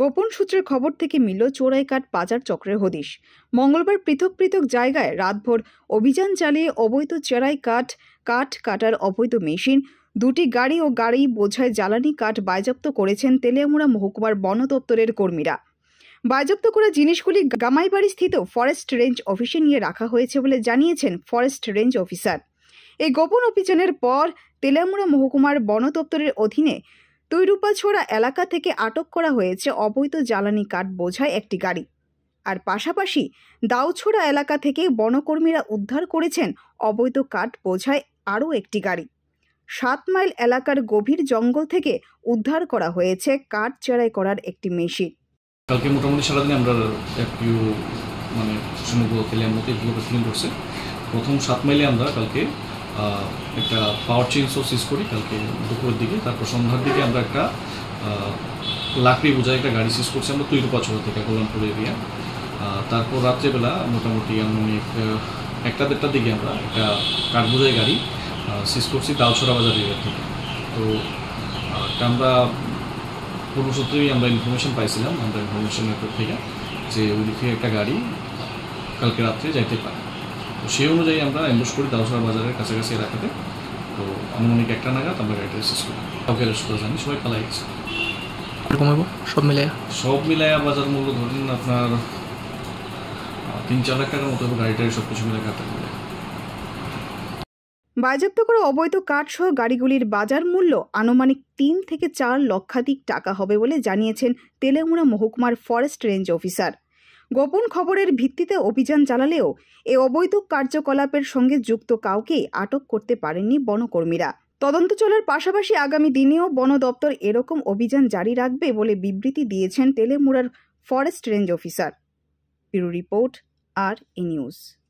গোপন সূত্রের খবর থেকে মিলল চোরাইকাট পাচার চক্রের হদিশ মঙ্গলবার পৃথক পৃথক জায়গায় রাতভর অভিযান চালিয়ে অবৈধ চেরাই কাঠ কাঠ কাটার অবৈধ মেশিন দুটি গাড়ি ও গাড়ি বোঝায় জ্বালানি কাঠ বাজেয়াপ্ত করেছেন তেলিয়ামুড়া মহকুমার বন দপ্তরের কর্মীরা বাজপ্ত করা জিনিসগুলি গামাইবাড়ি স্থিত ফরেস্ট রেঞ্জ অফিসে নিয়ে রাখা হয়েছে বলে জানিয়েছেন ফরেস্ট রেঞ্জ অফিসার এই গোপন অভিযানের পর তেলামুড়া মহকুমার বন দপ্তরের অধীনে তৈরুপাছড়া এলাকা থেকে আটক করা হয়েছে অবৈধ জ্বালানি কাঠ বোঝায় একটি গাড়ি আর পাশাপাশি দাউছড়া এলাকা থেকে বনকর্মীরা উদ্ধার করেছেন অবৈধ কাঠ বোঝায় আরও একটি গাড়ি সাত মাইল এলাকার গভীর জঙ্গল থেকে উদ্ধার করা হয়েছে কাঠ চেরাই করার একটি মেশিন কালকে মোটামুটি সারাদিন আমরা একটু মানে সমগ্র খেলে আমরা করছে প্রথম সাত মাইলে আমরা কালকে একটা পাওয়ার চেইন সোর্স করি কালকে দুপুরের দিকে তারপর সন্ধ্যার দিকে আমরা একটা লাকড়ি বোঝায় একটা গাড়ি শেষ করছি আমরা তৈরি পাচড়া থেকে কল্যাণপুর এরিয়া তারপর রাত্রেবেলা মোটামুটি আনুমানিক একটা দেড়টার দিকে আমরা একটা কাঠ বোঝায় গাড়ি শেষ করছি তালছড়া বাজার এরিয়ার থেকে তো একটা আমরা পূর্বসূত্রেই আমরা ইনফরমেশন পাইছিলাম আমরা ইনফরমেশনের থেকে যে ওই একটা গাড়ি কালকে রাত্রে যাইতে পারে সেই অনুযায়ী আমরা অ্যাম্বুস করি দাউসরা বাজারের কাছাকাছি এলাকাতে তো আমি আনুমানিক একটা নাগাদ আমরা গাড়িটা শেষ করি কাউকে রেস্ট করে জানি সবাই পালাই গেছে কমাবো সব মিলে সব মিলাইয়া বাজার মূল্য ধরুন আপনার তিন চার লাখ টাকার মতো গাড়িটাই সব কিছু মিলে কাটা মিলে বাজেয়াপ্ত করা অবৈধ সহ গাড়িগুলির বাজার মূল্য আনুমানিক তিন থেকে চার লক্ষাধিক টাকা হবে বলে জানিয়েছেন তেলেমুড়া মহকুমার ফরেস্ট রেঞ্জ অফিসার গোপন খবরের ভিত্তিতে অভিযান চালালেও এ অবৈধ কার্যকলাপের সঙ্গে যুক্ত কাউকে আটক করতে পারেননি বনকর্মীরা তদন্ত চলার পাশাপাশি আগামী দিনেও বন দপ্তর এরকম অভিযান জারি রাখবে বলে বিবৃতি দিয়েছেন তেলেমুড়ার forest range officer bureau report আর ই নিউজ